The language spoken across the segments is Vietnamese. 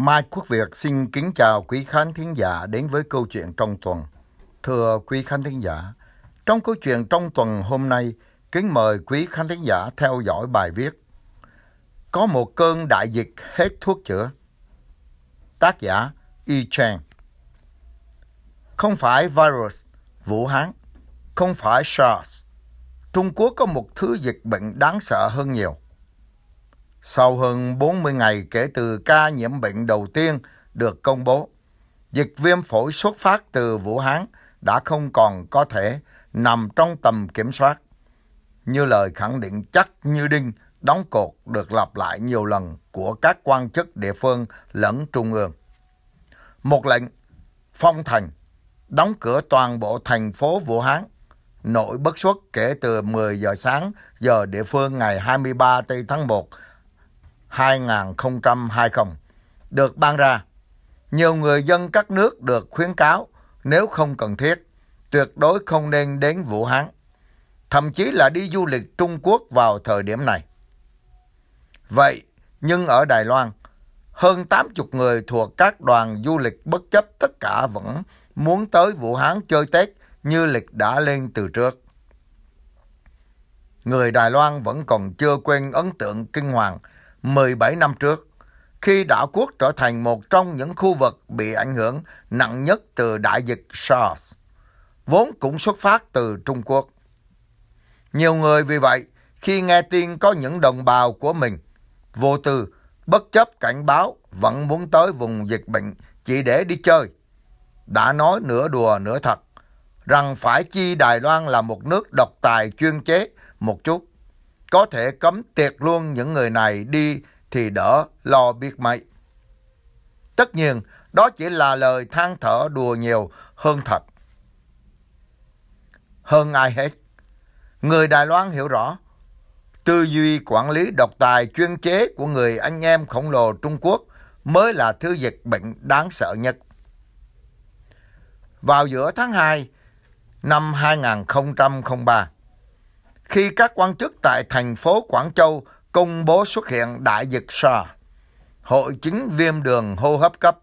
Mai Quốc Việt xin kính chào quý khán thính giả đến với câu chuyện trong tuần. Thưa quý khán thính giả, trong câu chuyện trong tuần hôm nay, kính mời quý khán thính giả theo dõi bài viết Có một cơn đại dịch hết thuốc chữa. Tác giả Y Chang Không phải virus, Vũ Hán, không phải SARS. Trung Quốc có một thứ dịch bệnh đáng sợ hơn nhiều – sau hơn 40 ngày kể từ ca nhiễm bệnh đầu tiên được công bố. Dịch viêm phổi xuất phát từ Vũ Hán đã không còn có thể nằm trong tầm kiểm soát. Như lời khẳng định chắc như đinh, đóng cột được lặp lại nhiều lần của các quan chức địa phương lẫn trung ương. Một lệnh phong thành, đóng cửa toàn bộ thành phố Vũ Hán, nội bất xuất kể từ 10 giờ sáng giờ địa phương ngày 23 tây tháng 1 2020 được ban ra. Nhiều người dân các nước được khuyến cáo nếu không cần thiết, tuyệt đối không nên đến Vũ Hán, thậm chí là đi du lịch Trung Quốc vào thời điểm này. Vậy, nhưng ở Đài Loan, hơn 80 người thuộc các đoàn du lịch bất chấp tất cả vẫn muốn tới Vũ Hán chơi Tết như lịch đã lên từ trước. Người Đài Loan vẫn còn chưa quên ấn tượng kinh hoàng 17 năm trước, khi đảo quốc trở thành một trong những khu vực bị ảnh hưởng nặng nhất từ đại dịch SARS, vốn cũng xuất phát từ Trung Quốc. Nhiều người vì vậy, khi nghe tin có những đồng bào của mình, vô tư, bất chấp cảnh báo, vẫn muốn tới vùng dịch bệnh chỉ để đi chơi. Đã nói nửa đùa nửa thật, rằng phải chi Đài Loan là một nước độc tài chuyên chế một chút có thể cấm tiệt luôn những người này đi thì đỡ lo biết mấy. Tất nhiên, đó chỉ là lời than thở đùa nhiều hơn thật. Hơn ai hết, người Đài Loan hiểu rõ, tư duy quản lý độc tài chuyên chế của người anh em khổng lồ Trung Quốc mới là thứ dịch bệnh đáng sợ nhất. Vào giữa tháng 2 năm 2003, khi các quan chức tại thành phố Quảng Châu công bố xuất hiện đại dịch SARS, hội chứng viêm đường hô hấp cấp.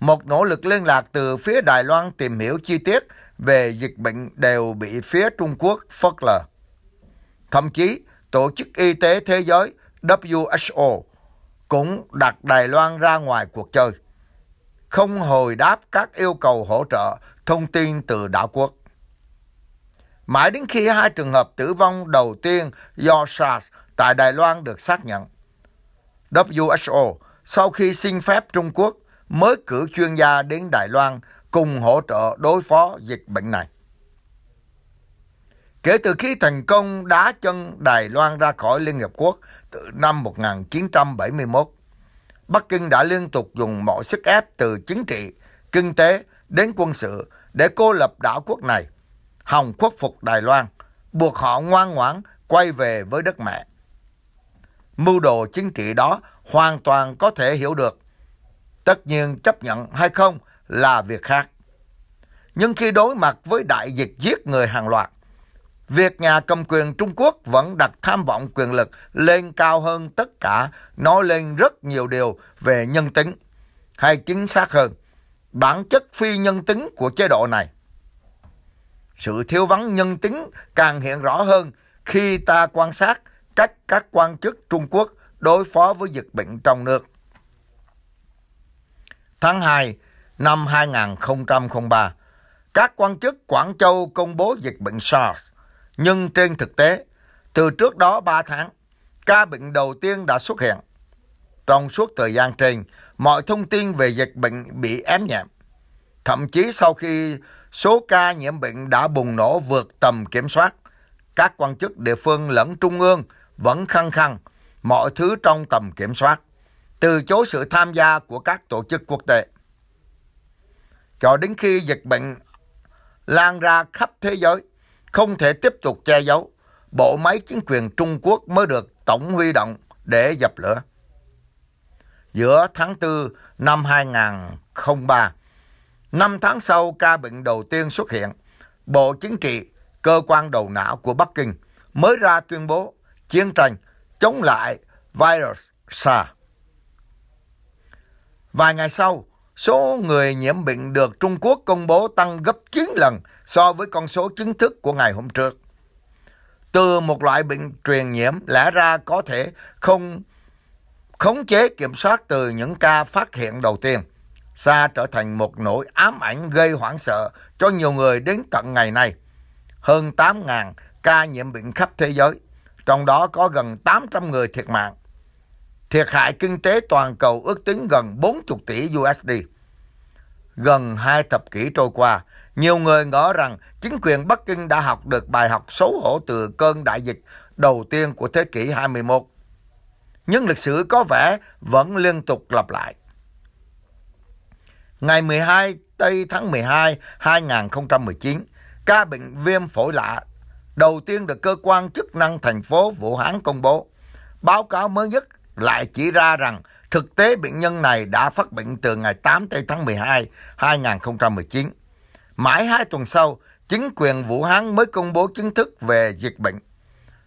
Một nỗ lực liên lạc từ phía Đài Loan tìm hiểu chi tiết về dịch bệnh đều bị phía Trung Quốc phớt lờ. Thậm chí, Tổ chức Y tế Thế giới WHO cũng đặt Đài Loan ra ngoài cuộc chơi, không hồi đáp các yêu cầu hỗ trợ thông tin từ đảo quốc mãi đến khi hai trường hợp tử vong đầu tiên do SARS tại Đài Loan được xác nhận. WHO sau khi xin phép Trung Quốc mới cử chuyên gia đến Đài Loan cùng hỗ trợ đối phó dịch bệnh này. Kể từ khi thành công đá chân Đài Loan ra khỏi Liên Hiệp Quốc từ năm 1971, Bắc Kinh đã liên tục dùng mọi sức ép từ chính trị, kinh tế đến quân sự để cô lập đảo quốc này – hòng khuất phục Đài Loan, buộc họ ngoan ngoãn quay về với đất mẹ. Mưu đồ chính trị đó hoàn toàn có thể hiểu được. Tất nhiên chấp nhận hay không là việc khác. Nhưng khi đối mặt với đại dịch giết người hàng loạt, việc nhà cầm quyền Trung Quốc vẫn đặt tham vọng quyền lực lên cao hơn tất cả, nói lên rất nhiều điều về nhân tính, hay chính xác hơn, bản chất phi nhân tính của chế độ này. Sự thiếu vắng nhân tính càng hiện rõ hơn khi ta quan sát cách các quan chức Trung Quốc đối phó với dịch bệnh trong nước. Tháng 2 năm 2003, các quan chức Quảng Châu công bố dịch bệnh SARS, nhưng trên thực tế, từ trước đó 3 tháng, ca bệnh đầu tiên đã xuất hiện. Trong suốt thời gian trên, mọi thông tin về dịch bệnh bị ém nhẹm. Thậm chí sau khi số ca nhiễm bệnh đã bùng nổ vượt tầm kiểm soát. Các quan chức địa phương lẫn trung ương vẫn khăng khăng mọi thứ trong tầm kiểm soát, từ chối sự tham gia của các tổ chức quốc tế. Cho đến khi dịch bệnh lan ra khắp thế giới, không thể tiếp tục che giấu, bộ máy chính quyền Trung Quốc mới được tổng huy động để dập lửa. Giữa tháng 4 năm 2003, Năm tháng sau, ca bệnh đầu tiên xuất hiện. Bộ Chính trị, cơ quan đầu não của Bắc Kinh, mới ra tuyên bố chiến tranh chống lại virus SARS. Vài ngày sau, số người nhiễm bệnh được Trung Quốc công bố tăng gấp 9 lần so với con số chính thức của ngày hôm trước. Từ một loại bệnh truyền nhiễm lẽ ra có thể không khống chế kiểm soát từ những ca phát hiện đầu tiên – Sa trở thành một nỗi ám ảnh gây hoảng sợ cho nhiều người đến tận ngày nay. Hơn 8.000 ca nhiễm bệnh khắp thế giới, trong đó có gần 800 người thiệt mạng. Thiệt hại kinh tế toàn cầu ước tính gần 40 tỷ USD. Gần hai thập kỷ trôi qua, nhiều người ngỡ rằng chính quyền Bắc Kinh đã học được bài học xấu hổ từ cơn đại dịch đầu tiên của thế kỷ 21. Nhưng lịch sử có vẻ vẫn liên tục lặp lại ngày 12 tây tháng 12 2019, ca bệnh viêm phổi lạ đầu tiên được cơ quan chức năng thành phố Vũ Hán công bố. Báo cáo mới nhất lại chỉ ra rằng thực tế bệnh nhân này đã phát bệnh từ ngày 8 tây tháng 12 2019. Mãi hai tuần sau, chính quyền Vũ Hán mới công bố chính thức về dịch bệnh.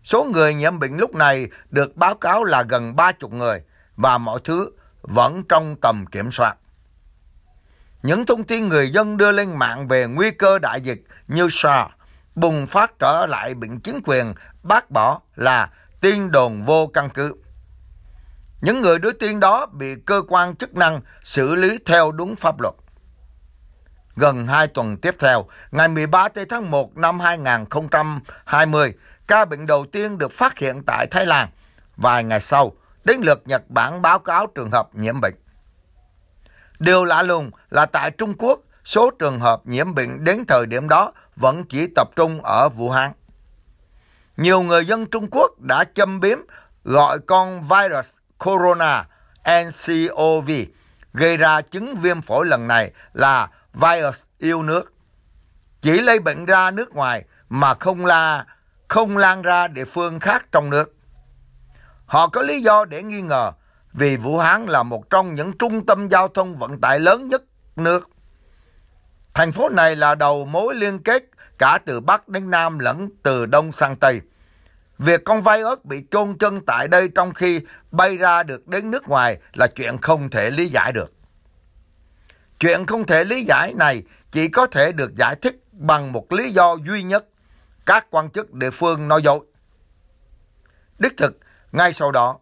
Số người nhiễm bệnh lúc này được báo cáo là gần 30 người và mọi thứ vẫn trong tầm kiểm soát những thông tin người dân đưa lên mạng về nguy cơ đại dịch như SARS bùng phát trở lại bị chính quyền bác bỏ là tin đồn vô căn cứ. Những người đưa tin đó bị cơ quan chức năng xử lý theo đúng pháp luật. Gần 2 tuần tiếp theo, ngày 13 tháng 1 năm 2020, ca bệnh đầu tiên được phát hiện tại Thái Lan. Vài ngày sau, đến lượt Nhật Bản báo cáo trường hợp nhiễm bệnh. Điều lạ lùng là tại Trung Quốc, số trường hợp nhiễm bệnh đến thời điểm đó vẫn chỉ tập trung ở Vũ Hán. Nhiều người dân Trung Quốc đã châm biếm gọi con virus corona NCOV gây ra chứng viêm phổi lần này là virus yêu nước. Chỉ lây bệnh ra nước ngoài mà không là không lan ra địa phương khác trong nước. Họ có lý do để nghi ngờ vì Vũ Hán là một trong những trung tâm giao thông vận tải lớn nhất nước. Thành phố này là đầu mối liên kết cả từ Bắc đến Nam lẫn từ Đông sang Tây. Việc con vai ớt bị chôn chân tại đây trong khi bay ra được đến nước ngoài là chuyện không thể lý giải được. Chuyện không thể lý giải này chỉ có thể được giải thích bằng một lý do duy nhất. Các quan chức địa phương nói dối. Đích thực, ngay sau đó,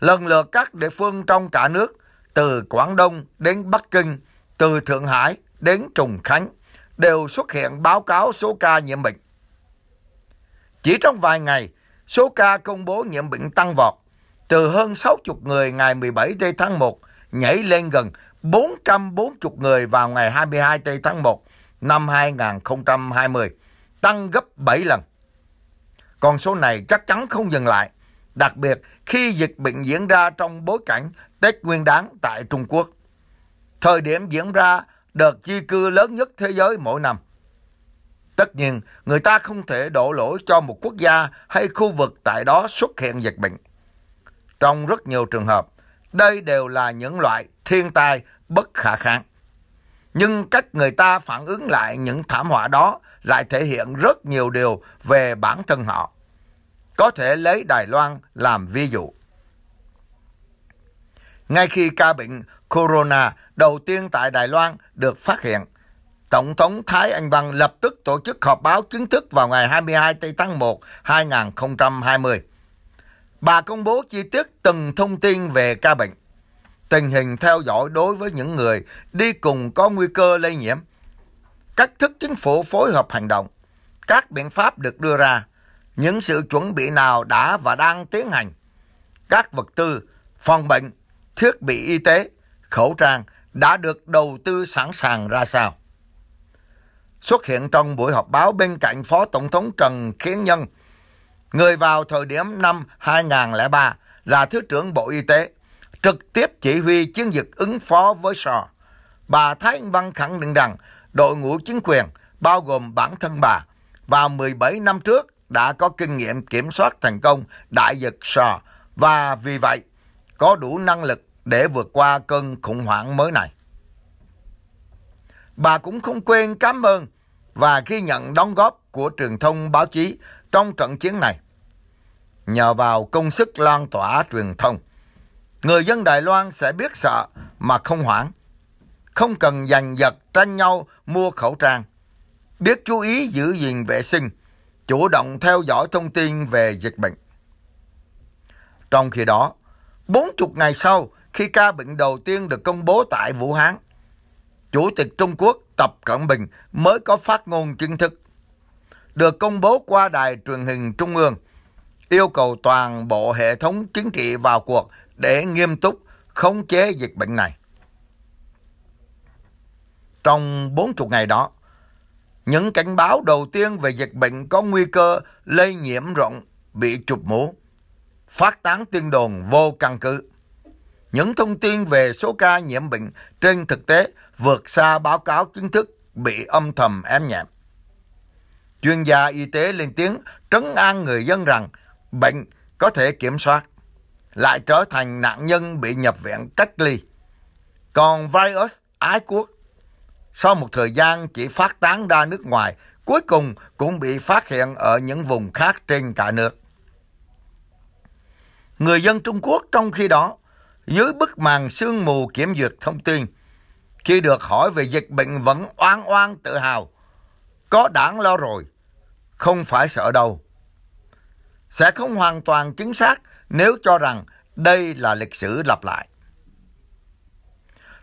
lần lượt các địa phương trong cả nước từ Quảng Đông đến Bắc Kinh, từ Thượng Hải đến Trùng Khánh đều xuất hiện báo cáo số ca nhiễm bệnh. Chỉ trong vài ngày, số ca công bố nhiễm bệnh tăng vọt, từ hơn 60 người ngày 17 tây tháng 1 nhảy lên gần 440 người vào ngày 22 tây tháng 1 năm 2020, tăng gấp 7 lần. còn số này chắc chắn không dừng lại, đặc biệt khi dịch bệnh diễn ra trong bối cảnh Tết Nguyên đán tại Trung Quốc. Thời điểm diễn ra đợt di cư lớn nhất thế giới mỗi năm. Tất nhiên, người ta không thể đổ lỗi cho một quốc gia hay khu vực tại đó xuất hiện dịch bệnh. Trong rất nhiều trường hợp, đây đều là những loại thiên tai bất khả kháng. Nhưng cách người ta phản ứng lại những thảm họa đó lại thể hiện rất nhiều điều về bản thân họ. Có thể lấy Đài Loan làm ví dụ. Ngay khi ca bệnh corona đầu tiên tại Đài Loan được phát hiện, Tổng thống Thái Anh Văn lập tức tổ chức họp báo chính thức vào ngày 22 tây tháng 1, 2020. Bà công bố chi tiết từng thông tin về ca bệnh, tình hình theo dõi đối với những người đi cùng có nguy cơ lây nhiễm, cách thức chính phủ phối hợp hành động, các biện pháp được đưa ra, những sự chuẩn bị nào đã và đang tiến hành. Các vật tư, phòng bệnh, thiết bị y tế, khẩu trang đã được đầu tư sẵn sàng ra sao? Xuất hiện trong buổi họp báo bên cạnh Phó Tổng thống Trần Khiến Nhân, người vào thời điểm năm 2003 là Thứ trưởng Bộ Y tế, trực tiếp chỉ huy chiến dịch ứng phó với sò, Bà Thái Văn khẳng định rằng đội ngũ chính quyền, bao gồm bản thân bà, vào 17 năm trước đã có kinh nghiệm kiểm soát thành công đại dịch SARS và vì vậy có đủ năng lực để vượt qua cơn khủng hoảng mới này. Bà cũng không quên cảm ơn và ghi nhận đóng góp của truyền thông báo chí trong trận chiến này. Nhờ vào công sức lan tỏa truyền thông, người dân Đài Loan sẽ biết sợ mà không hoảng, không cần giành giật tranh nhau mua khẩu trang, biết chú ý giữ gìn vệ sinh, chủ động theo dõi thông tin về dịch bệnh. Trong khi đó, 40 ngày sau khi ca bệnh đầu tiên được công bố tại Vũ Hán, Chủ tịch Trung Quốc Tập Cận Bình mới có phát ngôn chính thức, được công bố qua đài truyền hình Trung ương, yêu cầu toàn bộ hệ thống chính trị vào cuộc để nghiêm túc khống chế dịch bệnh này. Trong 40 ngày đó, những cảnh báo đầu tiên về dịch bệnh có nguy cơ lây nhiễm rộng bị chụp mũ, phát tán tuyên đồn vô căn cứ. Những thông tin về số ca nhiễm bệnh trên thực tế vượt xa báo cáo chính thức bị âm thầm ém nhẹm. Chuyên gia y tế lên tiếng trấn an người dân rằng bệnh có thể kiểm soát, lại trở thành nạn nhân bị nhập viện cách ly. Còn virus ái quốc sau một thời gian chỉ phát tán ra nước ngoài, cuối cùng cũng bị phát hiện ở những vùng khác trên cả nước. Người dân Trung Quốc trong khi đó, dưới bức màn sương mù kiểm duyệt thông tin, khi được hỏi về dịch bệnh vẫn oan oan tự hào, có đảng lo rồi, không phải sợ đâu. Sẽ không hoàn toàn chính xác nếu cho rằng đây là lịch sử lặp lại.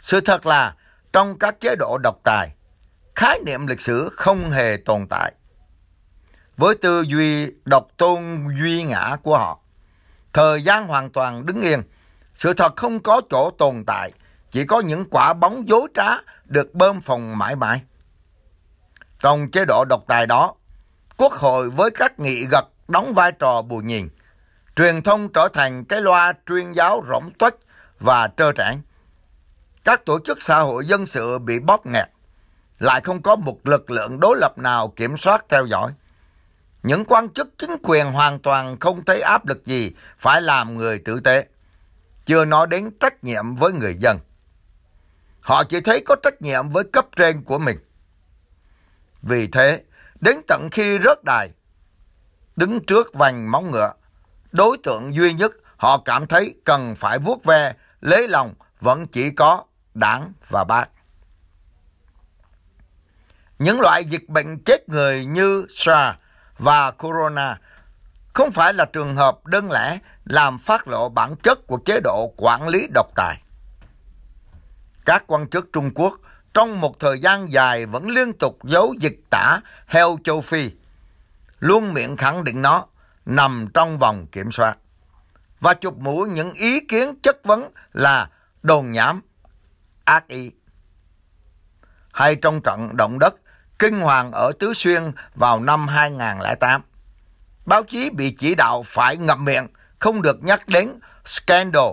Sự thật là trong các chế độ độc tài, khái niệm lịch sử không hề tồn tại. Với tư duy độc tôn duy ngã của họ, thời gian hoàn toàn đứng yên, sự thật không có chỗ tồn tại, chỉ có những quả bóng dối trá được bơm phồng mãi mãi. Trong chế độ độc tài đó, Quốc hội với các nghị gật đóng vai trò bù nhìn, truyền thông trở thành cái loa truyền giáo rỗng tuếch và trơ trẽn các tổ chức xã hội dân sự bị bóp nghẹt, lại không có một lực lượng đối lập nào kiểm soát theo dõi. Những quan chức chính quyền hoàn toàn không thấy áp lực gì phải làm người tử tế, chưa nói đến trách nhiệm với người dân. Họ chỉ thấy có trách nhiệm với cấp trên của mình. Vì thế, đến tận khi rớt đài, đứng trước vành móng ngựa, đối tượng duy nhất họ cảm thấy cần phải vuốt ve, lấy lòng vẫn chỉ có đảng và bác. Những loại dịch bệnh chết người như SARS và Corona không phải là trường hợp đơn lẻ làm phát lộ bản chất của chế độ quản lý độc tài. Các quan chức Trung Quốc trong một thời gian dài vẫn liên tục giấu dịch tả heo châu Phi, luôn miệng khẳng định nó nằm trong vòng kiểm soát và chụp mũ những ý kiến chất vấn là đồn nhảm ác ý. Hay trong trận động đất kinh hoàng ở Tứ Xuyên vào năm 2008, báo chí bị chỉ đạo phải ngậm miệng, không được nhắc đến scandal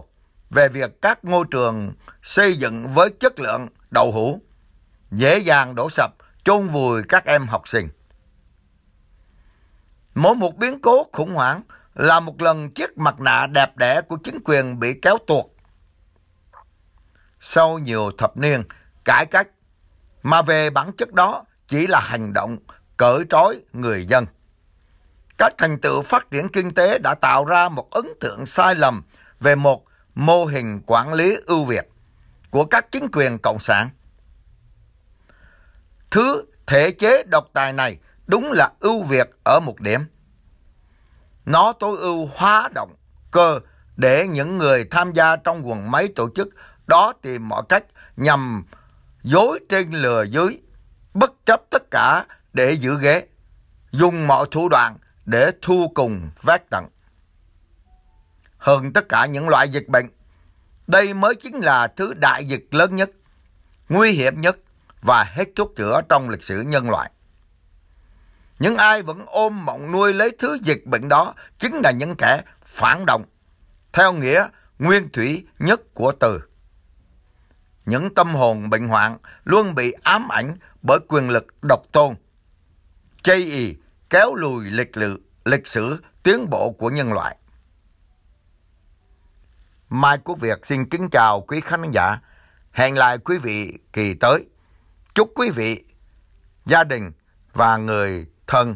về việc các ngôi trường xây dựng với chất lượng đậu hũ, dễ dàng đổ sập, chôn vùi các em học sinh. Mỗi một biến cố khủng hoảng là một lần chiếc mặt nạ đẹp đẽ của chính quyền bị kéo tuột sau nhiều thập niên cải cách, mà về bản chất đó chỉ là hành động cởi trói người dân. Các thành tựu phát triển kinh tế đã tạo ra một ấn tượng sai lầm về một mô hình quản lý ưu việt của các chính quyền cộng sản. Thứ thể chế độc tài này đúng là ưu việt ở một điểm. Nó tối ưu hóa động cơ để những người tham gia trong quần máy tổ chức đó tìm mọi cách nhằm dối trên lừa dưới, bất chấp tất cả để giữ ghế, dùng mọi thủ đoạn để thu cùng vác tận. Hơn tất cả những loại dịch bệnh, đây mới chính là thứ đại dịch lớn nhất, nguy hiểm nhất và hết thuốc chữa trong lịch sử nhân loại. Những ai vẫn ôm mộng nuôi lấy thứ dịch bệnh đó chính là những kẻ phản động, theo nghĩa nguyên thủy nhất của từ những tâm hồn bệnh hoạn luôn bị ám ảnh bởi quyền lực độc tôn, chây ì kéo lùi lịch, lự, lịch sử tiến bộ của nhân loại. Mai Quốc Việt xin kính chào quý khán giả. Hẹn lại quý vị kỳ tới. Chúc quý vị, gia đình và người thân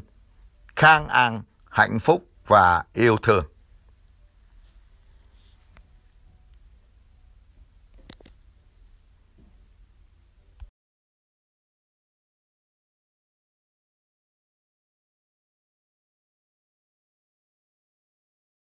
khang an, hạnh phúc và yêu thương.